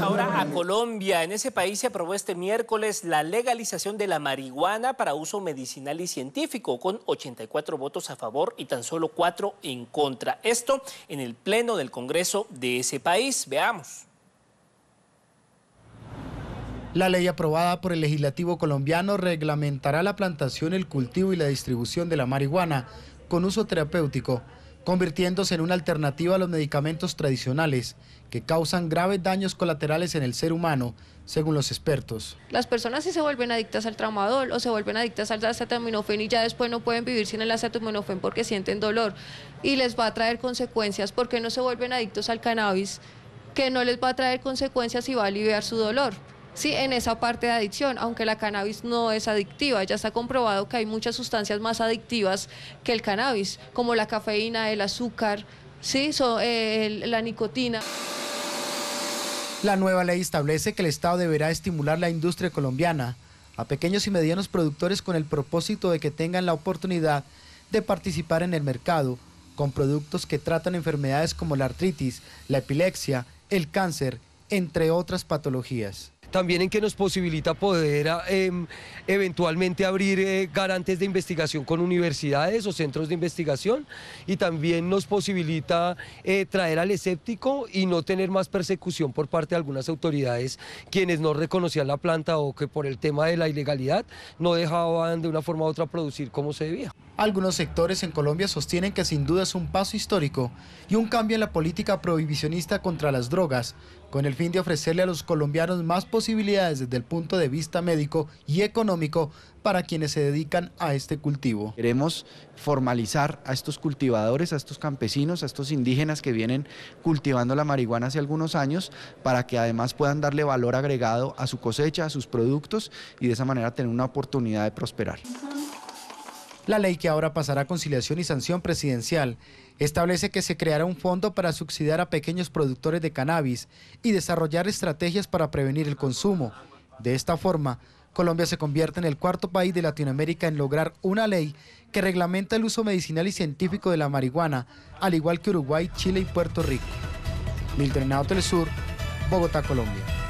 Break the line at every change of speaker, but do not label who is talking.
Ahora a Colombia. En ese país se aprobó este miércoles la legalización de la marihuana para uso medicinal y científico, con 84 votos a favor y tan solo 4 en contra. Esto en el Pleno del Congreso de ese país. Veamos.
La ley aprobada por el legislativo colombiano reglamentará la plantación, el cultivo y la distribución de la marihuana con uso terapéutico convirtiéndose en una alternativa a los medicamentos tradicionales que causan graves daños colaterales en el ser humano, según los expertos.
Las personas si se vuelven adictas al tramadol o se vuelven adictas al acetaminofén y ya después no pueden vivir sin el acetaminofén porque sienten dolor y les va a traer consecuencias porque no se vuelven adictos al cannabis que no les va a traer consecuencias y va a aliviar su dolor. Sí, en esa parte de adicción, aunque la cannabis no es adictiva, ya se ha comprobado que hay muchas sustancias más adictivas que el cannabis, como la cafeína, el azúcar, sí, eh, la nicotina.
La nueva ley establece que el Estado deberá estimular la industria colombiana a pequeños y medianos productores con el propósito de que tengan la oportunidad de participar en el mercado con productos que tratan enfermedades como la artritis, la epilepsia, el cáncer, entre otras patologías
también en que nos posibilita poder ah, em, eventualmente abrir eh, garantes de investigación con universidades o centros de investigación y también nos posibilita eh, traer al escéptico y no tener más persecución por parte de algunas autoridades quienes no reconocían la planta o que por el tema de la ilegalidad no dejaban de una forma u otra producir como se debía. Algunos sectores en Colombia sostienen que sin duda
es un paso histórico y un cambio en la política prohibicionista contra las drogas, con el fin de ofrecerle a los colombianos más posibilidades desde el punto de vista médico y económico para quienes se dedican a este cultivo. Queremos formalizar a estos cultivadores, a estos campesinos, a estos indígenas que vienen cultivando la marihuana hace algunos años para que además puedan darle valor agregado a su cosecha, a sus productos y de esa manera tener una oportunidad de prosperar. La ley que ahora pasará a conciliación y sanción presidencial establece que se creará un fondo para subsidiar a pequeños productores de cannabis y desarrollar estrategias para prevenir el consumo. De esta forma, Colombia se convierte en el cuarto país de Latinoamérica en lograr una ley que reglamenta el uso medicinal y científico de la marihuana, al igual que Uruguay, Chile y Puerto Rico. Milton Telesur, Bogotá, Colombia.